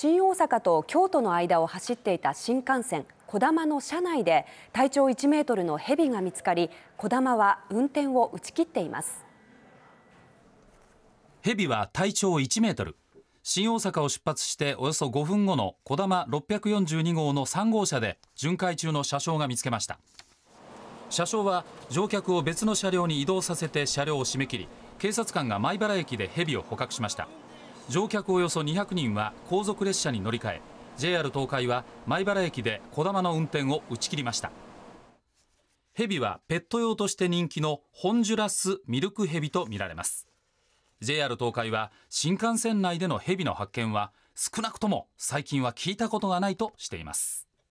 新大阪と京都の間を走っていた新幹線こだまの車内で体長1メートルのヘビが見つかりこだまは運転を打ち切っていますヘビは体長1メートル新大阪を出発しておよそ5分後のこだま642号の3号車で巡回中の車掌が見つけました車掌は乗客を別の車両に移動させて車両を締め切り警察官が米原駅でヘビを捕獲しました乗客およそ200人は後続列車に乗り換え JR 東海は米原駅でこだまの運転を打ち切りましたヘビはペット用として人気のホンジュラスミルクヘビとみられます JR 東海は新幹線内でのヘビの発見は少なくとも最近は聞いたことがないとしています